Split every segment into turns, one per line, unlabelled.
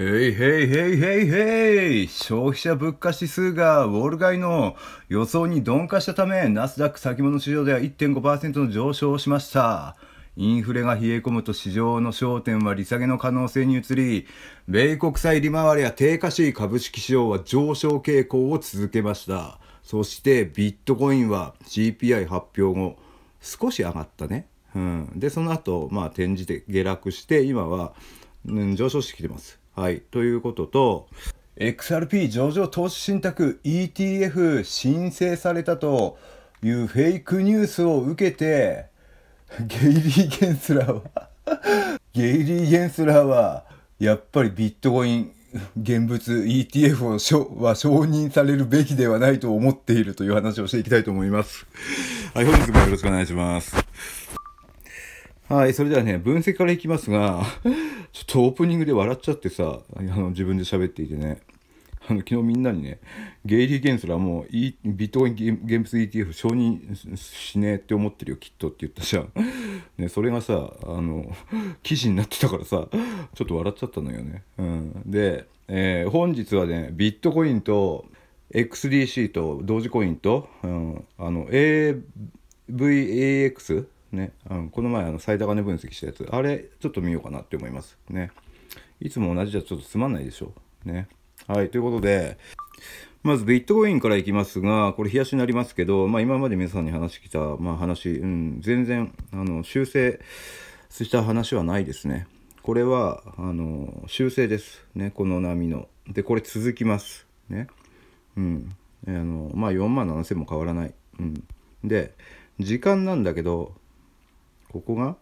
へいへいへいへいヘイ消費者物価指数がウォール街の予想に鈍化したため、ナスダック先物市場では1.5%の上昇をしました。インフレが冷え込むと市場の焦点は利下げの可能性に移り、米国債利回りは低下し、株式市場は上昇傾向を続けました。そしてビットコインは CPI 発表後、少し上がったね。うん。で、その後、まあ、転じて下落して、今は、うん、上昇してきてます。はい、ということと XRP 上場投資信託 ETF 申請されたというフェイクニュースを受けてゲイリー・ゲンスラーは ゲイリー・ゲンスラーはやっぱりビットコイン現物 ETF をしょは承認されるべきではないと思っているという話をしていきたいと思います。はい、本日もよろしくお願いします。はい、それではね、分析からいきますが、ちょっとオープニングで笑っちゃってさ、あの自分で喋っていてね、あの昨日みんなにね、ゲイリー・ゲンスラーもう、e、ビットコインゲーム ETF 承認しねえって思ってるよ、きっとって言ったじゃん。ね、それがさ、あの、記事になってたからさ、ちょっと笑っちゃったのよね。うん、で、えー、本日はね、ビットコインと XDC と同時コインと、うん、あの、AVAX ね、あのこの前あの最高値分析したやつあれちょっと見ようかなって思いますねいつも同じじゃちょっとつまんないでしょうねはいということでまずビットコインからいきますが、これ、冷やしになりますけど、まあ、今まで皆さんに話してきた、まあ、話、うん、全然あの修正した話はないですね。これはあの修正です、ね、この波の。で、これ続きます。ねうんあのまあ、4万7000も変わらない。うん、で、時間なんだけど、ここが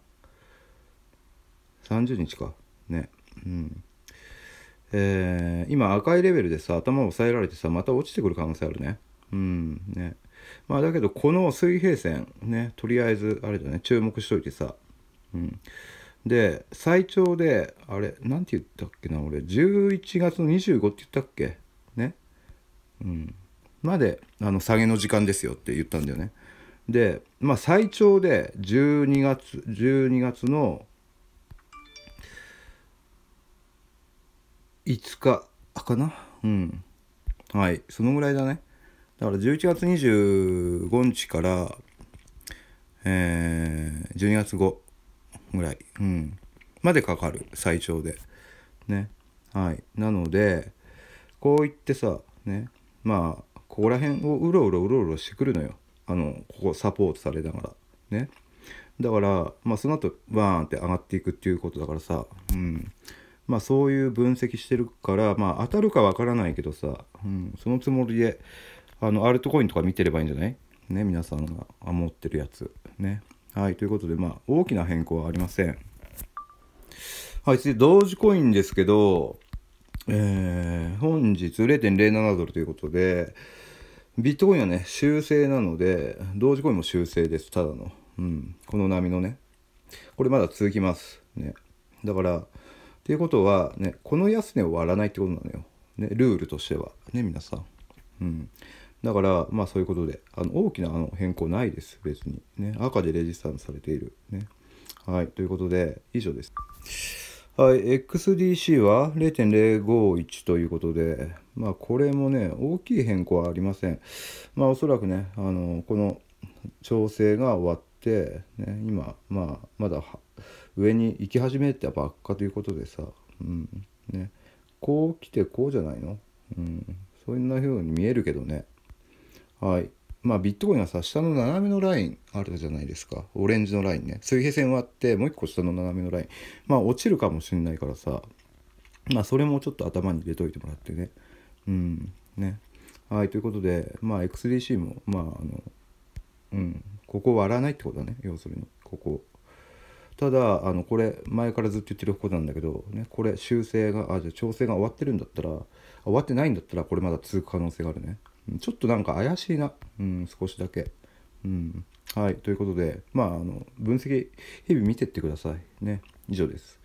30日か。ね。うん。えー、今赤いレベルでさ、頭を押さえられてさ、また落ちてくる可能性あるね。うん。ね。まあだけど、この水平線、ね、とりあえず、あれだね、注目しといてさ。うん。で、最長で、あれ、なんて言ったっけな、俺、11月の25って言ったっけね。うん。まで、あの、下げの時間ですよって言ったんだよね。で、まあ、最長で12月12月の5日かなうんはいそのぐらいだねだから11月25日からえー、12月5ぐらい、うん、までかかる最長でねはいなのでこう言ってさねまあここら辺をうろうろうろうろしてくるのよあのここサポートされながらねだから、まあ、その後バーンって上がっていくっていうことだからさ、うんまあ、そういう分析してるから、まあ、当たるかわからないけどさ、うん、そのつもりであのアルトコインとか見てればいいんじゃないね皆さんが持ってるやつねはいということでまあ大きな変更はありませんはい次同時コインですけどえー、本日0.07ドルということで、ビットコインはね、修正なので、同時コインも修正です、ただの。うん。この波のね。これまだ続きます。ね。だから、っていうことは、ね、この安値を割らないってことなのよ。ね、ルールとしては。ね、皆さん。うん。だから、まあそういうことで、あの大きなあの変更ないです、別に。ね、赤でレジスタンスされている。ね。はい、ということで、以上です。はい、XDC は0.051ということで、まあ、これもね、大きい変更はありません。まあ、おそらくね、あのこの調整が終わって、ね、今、まあ、まだ上に行き始めたばっかということでさ、うんね、こう来てこうじゃないの、うん、そんなうに見えるけどね。はい。まあ、ビットコインはさ、下の斜めのラインあるじゃないですか。オレンジのラインね。水平線割って、もう一個下の斜めのライン。まあ、落ちるかもしれないからさ、まあ、それもちょっと頭に入れといてもらってね。うん。ね。はい、ということで、まあ、XDC も、まあ、あの、うん、ここ割らないってことだね。要するに、ここ。ただ、あの、これ、前からずっと言ってることなんだけど、ね、これ、修正が、あ、じゃ調整が終わってるんだったら、終わってないんだったら、これまだ続く可能性があるね。ちょっとなんか怪しいな、うん、少しだけ。うん、はい、ということで、まあ、あの分析、日々見てってください。ね、以上です。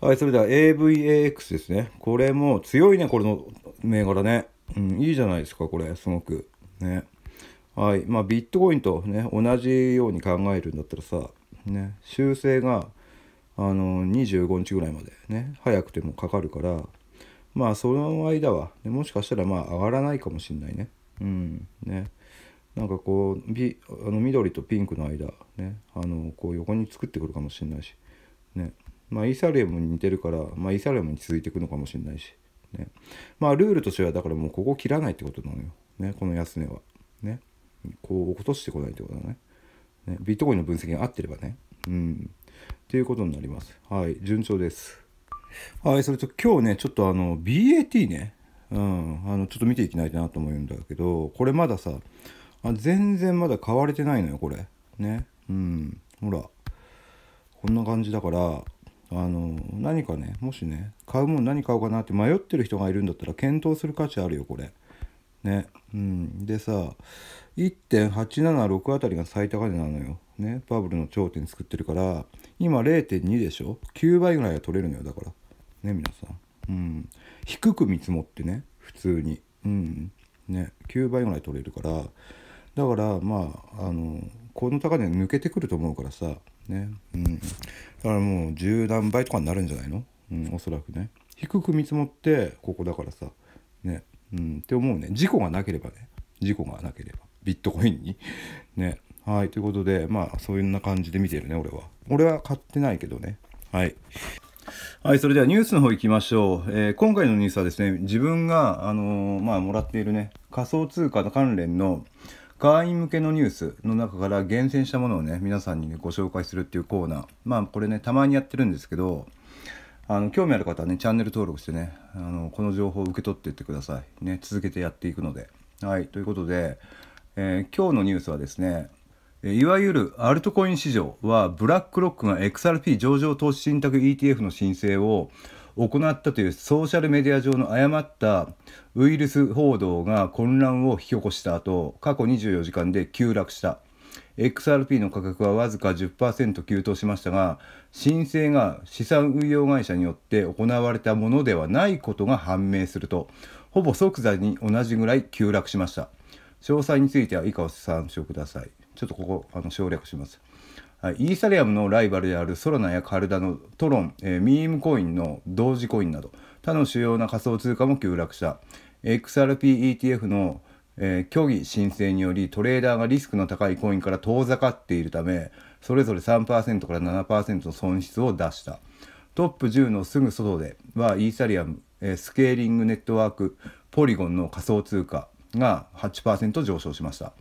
はい、それでは AVAX ですね。これも強いね、これの銘柄ね。うん、いいじゃないですか、これ、すごく。ね。はい、まあ、ビットコインとね、同じように考えるんだったらさ、ね、修正が、あの、25日ぐらいまでね、早くてもかかるから、まあその間は、ね、もしかしたらまあ上がらないかもしれないね。うんね。なんかこうビあの緑とピンクの間、ね、あのこう横に作ってくるかもしれないし、ねまあ、イーサリアムに似てるから、まあ、イーサリアムに続いていくのかもしれないし、ね、まあルールとしてはだからもうここ切らないってことなのよ、ね、この安値は。ね、こう落としてこないってことだね。ねビットコインの分析が合ってればね。うん。ということになります。はい。順調です。はい、それと今日ね、ちょっとあの、BAT ね、うん、あの、ちょっと見ていきたいなと思うんだけど、これまださ、あ全然まだ買われてないのよ、これ。ね。うん、ほら、こんな感じだから、あの、何かね、もしね、買うもん何買おうかなって迷ってる人がいるんだったら、検討する価値あるよ、これ。ね。うん、でさ、1.876あたりが最高値なのよ。ね。バブルの頂点作ってるから、今0.2でしょ9倍ぐらいは取れるのよだからね皆さん、うん、低く見積もってね普通に、うんね、9倍ぐらい取れるからだからまああのこの高値抜けてくると思うからさね、うん、だからもう十何倍とかになるんじゃないの、うん、おそらくね低く見積もってここだからさね、うん、って思うね事故がなければね事故がなければビットコインにねはい、ということで、まあ、そういうな感じで見てるね、俺は。俺は買ってないけどね。はい。はい、それではニュースの方行きましょう。えー、今回のニュースはですね、自分が、あのー、まあ、もらっているね、仮想通貨の関連の会員向けのニュースの中から厳選したものをね、皆さんに、ね、ご紹介するっていうコーナー。まあ、これね、たまにやってるんですけど、あの興味ある方はね、チャンネル登録してね、あのこの情報を受け取っていってください。ね、続けてやっていくので。はい、ということで、えー、今日のニュースはですね、いわゆるアルトコイン市場はブラックロックが XRP 上場投資信託 ETF の申請を行ったというソーシャルメディア上の誤ったウイルス報道が混乱を引き起こした後過去24時間で急落した XRP の価格はわずか10%急騰しましたが申請が資産運用会社によって行われたものではないことが判明するとほぼ即座に同じぐらい急落しました詳細については以下を参照くださいちょっとここあの省略します。イーサリアムのライバルであるソラナやカルダのトロン、えー、ミームコインの同時コインなど他の主要な仮想通貨も急落した XRPETF の、えー、虚偽申請によりトレーダーがリスクの高いコインから遠ざかっているためそれぞれ3%から7%の損失を出したトップ10のすぐ外ではイーサリアム、えー、スケーリングネットワークポリゴンの仮想通貨が8%上昇しました。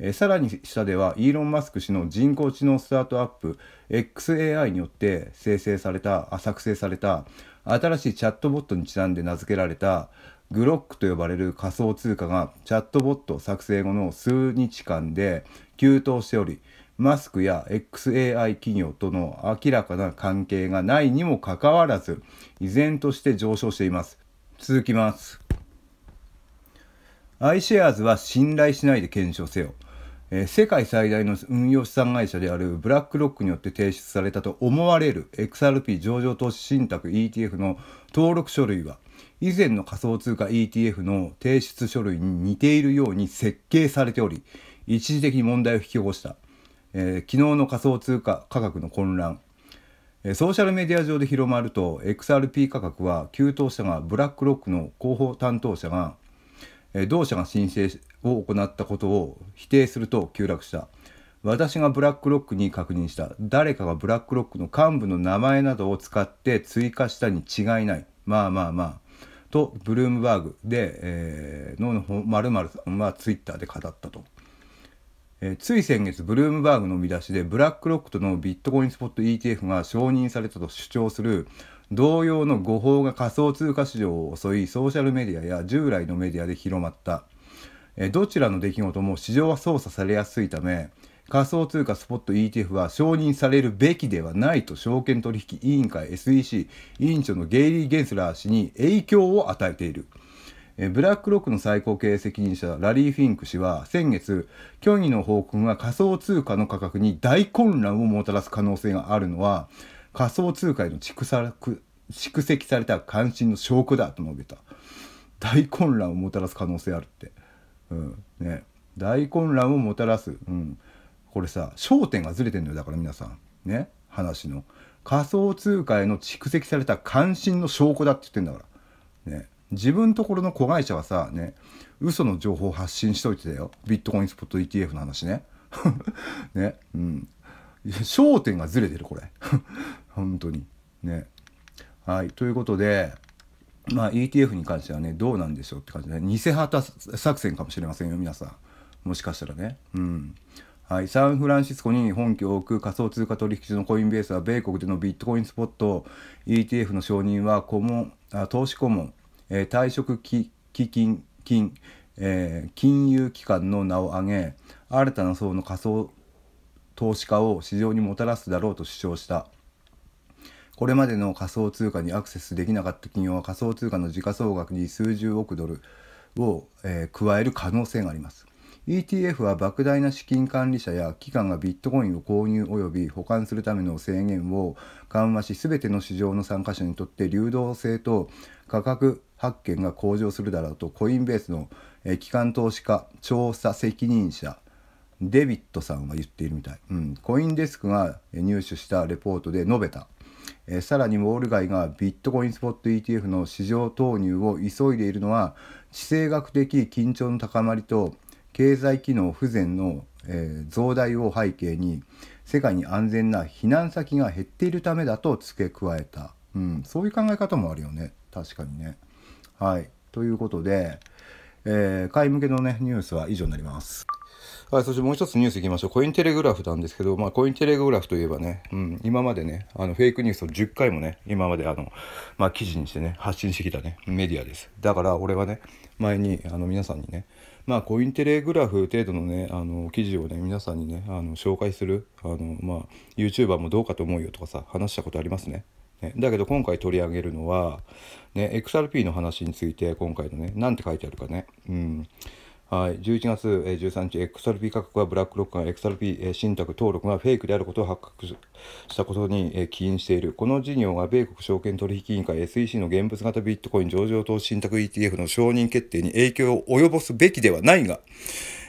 えー、さらに下ではイーロン・マスク氏の人工知能スタートアップ XAI によって生成されたあ作成された新しいチャットボットにちなんで名付けられたグロックと呼ばれる仮想通貨がチャットボット作成後の数日間で急騰しておりマスクや XAI 企業との明らかな関係がないにもかかわらず依然として上昇しています続きます iShares は信頼しないで検証せよえー、世界最大の運用資産会社であるブラックロックによって提出されたと思われる XRP 上場投資信託 ETF の登録書類は以前の仮想通貨 ETF の提出書類に似ているように設計されており一時的に問題を引き起こした、えー、昨日の仮想通貨価格の混乱ソーシャルメディア上で広まると XRP 価格は急騰したがブラックロックの広報担当者が同社が申請を行ったことを否定すると急落した。私がブラックロックに確認した。誰かがブラックロックの幹部の名前などを使って追加したに違いない。まあまあまあ。と、ブルームバーグで、えー、の○○さんはツイッターで語ったと。えー、つい先月、ブルームバーグの見出しで、ブラックロックとのビットコインスポット ETF が承認されたと主張する同様の誤報が仮想通貨市場を襲い、ソーシャルメディアや従来のメディアで広まった。えどちらの出来事も市場は操作されやすいため仮想通貨スポット ETF は承認されるべきではないと証券取引委員会 SEC 委員長のゲイリー・ゲンスラー氏に影響を与えている。ブラックロックの最高経営責任者ラリー・フィンク氏は先月、虚偽の報告が仮想通貨の価格に大混乱をもたらす可能性があるのは仮想通貨への蓄積された関心の証拠だと述べた。大混乱をもたらす可能性あるって。うん。ね。大混乱をもたらす。うん。これさ、焦点がずれてんのよ。だから皆さん。ね。話の。仮想通貨への蓄積された関心の証拠だって言ってんだから。ね。自分ところの子会社はさ、ね、嘘の情報発信しといてたよ。ビットコインスポット ETF の話ね。ね。うん。焦点がずれてる、これ。本当に。ね。はい。ということで、まあ、ETF に関してはねどうなんでしょうって感じで偽旗作戦かもしれませんよ皆さんもしかしたらねうんはい、サンフランシスコに本拠を置く仮想通貨取引所のコインベースは米国でのビットコインスポット ETF の承認は顧問あ投資顧問、えー、退職基金金、えー、金融機関の名を挙げ新たな層の仮想投資家を市場にもたらすだろうと主張した。これまでの仮想通貨にアクセスできなかった企業は仮想通貨の時価総額に数十億ドルを、えー、加える可能性があります。ETF は莫大な資金管理者や機関がビットコインを購入および保管するための制限を緩和し全ての市場の参加者にとって流動性と価格発見が向上するだろうとコインベースの機関投資家調査責任者デビットさんは言っているみたい、うん、コインデスクが入手したレポートで述べたえさらにウォール街がビットコインスポット ETF の市場投入を急いでいるのは地政学的緊張の高まりと経済機能不全の、え増大を背景に世界に安全な避難先が減っているためだと付け加えた、うん、そういう考え方もあるよね確かにね。はいということで、えー、会向けの、ね、ニュースは以上になります。はい、そしてもう一つニュースいきましょう。コインテレグラフなんですけど、まあ、コインテレグラフといえばね、うん、今までね、あの、フェイクニュースを10回もね、今まであの、まあ、記事にしてね、発信してきたね、メディアです。だから、俺はね、前に、あの、皆さんにね、まあ、コインテレグラフ程度のね、あの、記事をね、皆さんにね、あの、紹介する、あの、まあ、YouTuber もどうかと思うよとかさ、話したことありますね。ね、だけど今回取り上げるのは、ね、XRP の話について今回のね何て書いてあるかね、うん、はい、11月13日、XRP 価格はブラックロックが XRP 信託登録がフェイクであることを発覚したことに起因している。この事業が米国証券取引委員会 SEC の現物型ビットコイン上場投資信託 ETF の承認決定に影響を及ぼすべきではないが、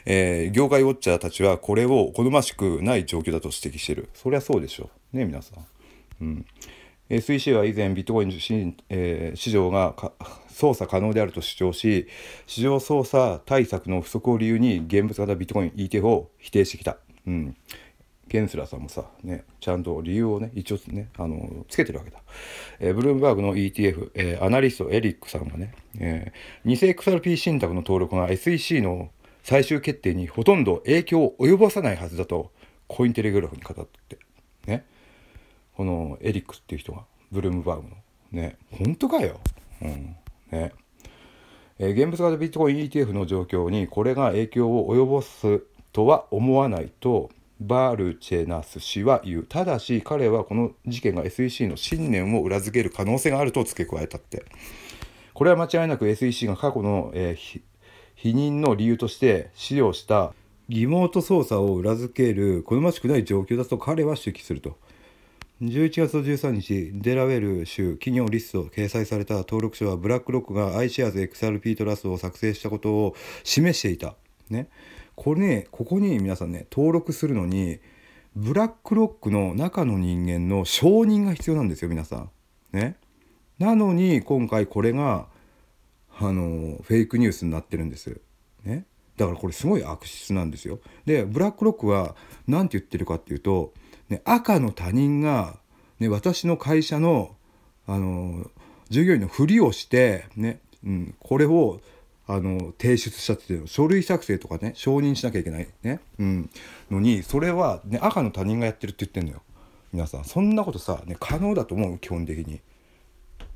えー、業界ウォッチャーたちはこれを好ましくない状況だと指摘している。そりゃそうでしょう。ね、皆さん。うんえー、水は以前ビットコイン、えー、市場が操作可能であると主張し市場操作対策の不足を理由に現物型ビットコイン ETF を否定してきた。うんゲンスラーさんもさ、ね、ちゃんと理由をね、一応ね、あの、つけてるわけだ。えー、ブルームバーグの ETF、えー、アナリストエリックさんがね、えー、偽 XRP 信託の登録が SEC の最終決定にほとんど影響を及ぼさないはずだと、コインテレグラフに語って、ね。このエリックっていう人がブルームバーグのね本当かよ、うんねえー、現物型ビットコイン ETF の状況にこれが影響を及ぼすとは思わないとバルチェナス氏は言うただし彼はこの事件が SEC の信念を裏付ける可能性があると付け加えたってこれは間違いなく SEC が過去の、えー、否認の理由として使用したリモート操作を裏付ける好ましくない状況だと彼は指摘すると。11月13日、デラウェル州企業リスト掲載された登録書はブラックロックが iShares XRP トラストを作成したことを示していた。ね。これね、ここに皆さんね、登録するのに、ブラックロックの中の人間の承認が必要なんですよ、皆さん。ね。なのに、今回これが、あの、フェイクニュースになってるんです。ね。だからこれすごい悪質なんですよ。で、ブラックロックは何て言ってるかっていうと、ね、赤の他人が、ね、私の会社の、あの、従業員のふりをして、ね、うん、これを、あの、提出したっていう書類作成とかね、承認しなきゃいけない、ね、うん、のに、それは、ね、赤の他人がやってるって言ってんのよ。皆さん、そんなことさ、ね、可能だと思う基本的に。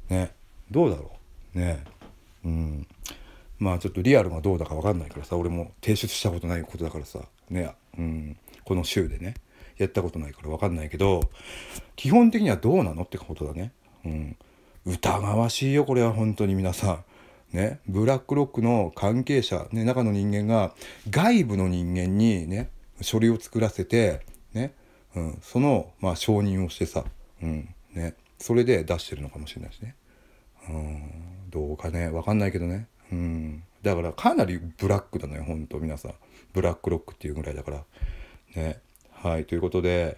ね、どうだろうねうん。まあちょっとリアルがどうだか分かんないからさ、俺も提出したことないことだからさ、ね、うん、この週でね。やったことないから分かんないけど、基本的にはどうなのってことだね。うん。疑わしいよ、これは本当に皆さん。ね、ブラックロックの関係者、ね、中の人間が外部の人間にね、書類を作らせて、ね、うん、その、まあ、承認をしてさ、うん、ね、それで出してるのかもしれないしね。うん、どうかね、わかんないけどね。うん、だからかなりブラックだのよ、ほん皆さん。ブラックロックっていうぐらいだから。ね。はい、ということで、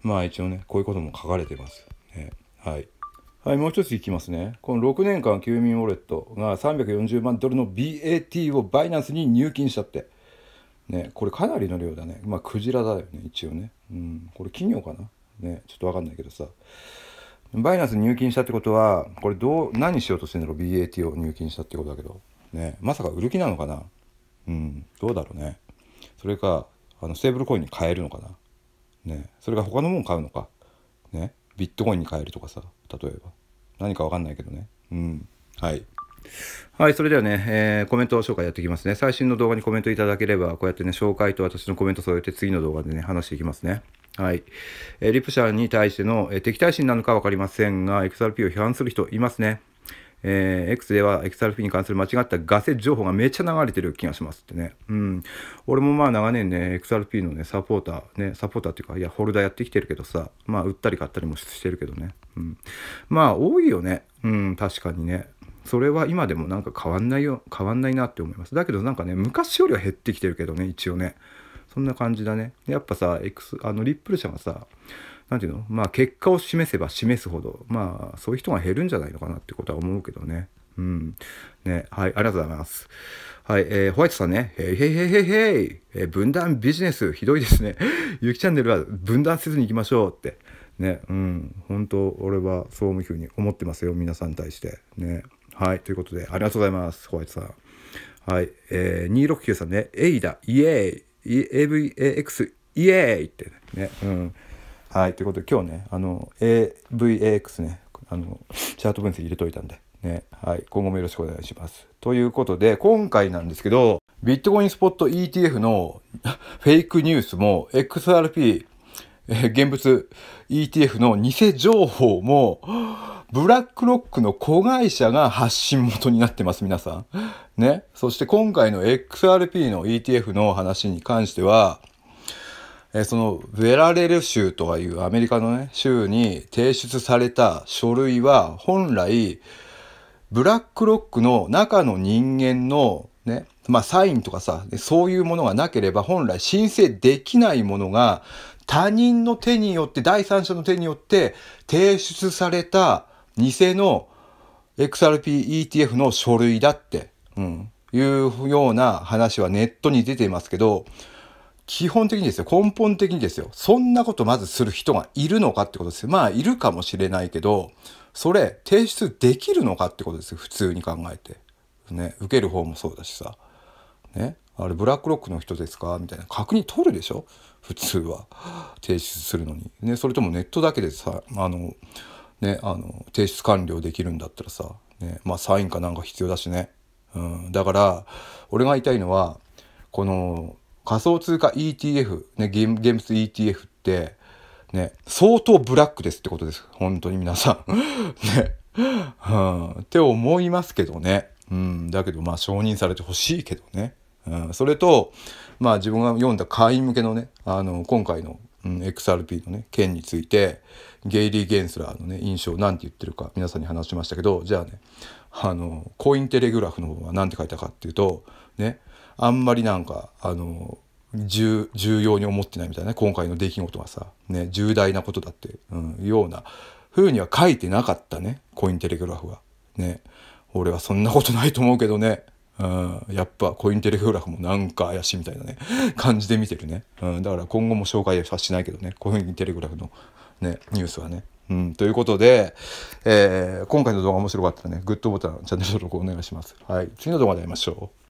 まあ一応ね、こういうことも書かれてます。ね、はい。はい、もう一ついきますね。この6年間、休眠ウォレットが340万ドルの BAT をバイナンスに入金しちゃって。ね、これかなりの量だね。まあ、クジラだよね、一応ね。うん、これ企業かなね、ちょっとわかんないけどさ。バイナンス入金したってことは、これどう、何しようとしてんだろう ?BAT を入金したってことだけど。ね、まさか売る気なのかなうん、どうだろうね。それか、あの、テーブルコインに変えるのかなね、それが他のもん買うのか、ね、ビットコインに変えるとかさ例えば何か分かんないけどねうんはいはい、それではね、えー、コメント紹介やっていきますね。最新の動画にコメントいただければ、こうやってね、紹介と私のコメント添えて、次の動画でね、話していきますね。はい。えー、リプ社に対しての、えー、敵対心なのか分かりませんが、XRP を批判する人いますね。えー、X では XRP に関する間違ったガセ情報がめっちゃ流れてる気がしますってね。うん。俺もまあ長年ね、XRP のね、サポーター、ね、サポーターっていうか、いや、ホルダーやってきてるけどさ、まあ、売ったり買ったりもしてるけどね。うん。まあ、多いよね。うん、確かにね。それは今でもなんか変わんないよ、変わんないなって思います。だけどなんかね、昔よりは減ってきてるけどね、一応ね。そんな感じだね。やっぱさ、X、あの、リップル社がさ、何て言うのまあ結果を示せば示すほどまあそういう人が減るんじゃないのかなってことは思うけどね。うん。ね、はい、ありがとうございます。はい、えー、ホワイトさんね、へいへいへいへいへい、えー、分断ビジネス、ひどいですね。ゆきチャンネルは分断せずに行きましょうって。ね、うん、本当、俺はそういうふうに思ってますよ、皆さんに対して。ね。はい、ということで、ありがとうございます、ホワイトさん。はい、えー、269さんね、エイだ、イエーイ、AVAX、イエーイってね、うん。はい、ということで今日ね、あの、AVAX ね、あの、チャート分析入れといたんで、ね、はい、今後もよろしくお願いします。ということで、今回なんですけど、ビットコインスポット ETF の フェイクニュースも XRP、えー、現物 ETF の偽情報も、ブラックロックの子会社が発信元になってます、皆さん。ね。そして今回の XRP の ETF の話に関しては、えー、そのェラレル州とかいうアメリカのね、州に提出された書類は本来、ブラックロックの中の人間のね、まあサインとかさ、そういうものがなければ本来申請できないものが他人の手によって、第三者の手によって提出された偽の XRP ETF の書類だって、うん、いうような話はネットに出ていますけど、基本的にですよ、根本的にですよ、そんなことまずする人がいるのかってことですよ。まあ、いるかもしれないけど、それ、提出できるのかってことですよ、普通に考えて。ね、受ける方もそうだしさ。ね、あれ、ブラックロックの人ですかみたいな。確認取るでしょ普通は。提出するのに。ね、それともネットだけでさ、あの、ね、あの、提出完了できるんだったらさ、ね、まあ、サインかなんか必要だしね。うん、だから、俺が言いたいのは、この、仮想通貨 ETF、ね、現物 ETF って、ね、相当ブラックですってことです。本当に皆さん。ね。うん、って思いますけどね。うん、だけどまあ承認されてほしいけどね。うん、それと、まあ自分が読んだ会員向けのね、あの、今回の、うん、XRP のね、件について、ゲイリー・ゲンスラーのね、印象なんて言ってるか皆さんに話しましたけど、じゃあね、あの、コインテレグラフの方は何て書いたかっていうと、ね、あんまりなんかあの重要に思ってないみたいな、ね、今回の出来事がさ、ね、重大なことだって、うん、ようなふうには書いてなかったねコインテレグラフは。ね俺はそんなことないと思うけどね。うん、やっぱコインテレグラフもなんか怪しいみたいなね感じで見てるね、うん、だから今後も紹介はしないけどねコインテレグラフの、ね、ニュースはね。うん、ということで、えー、今回の動画面白かったらねグッドボタンチャンネル登録お願いします。はい、次の動画で会いましょう。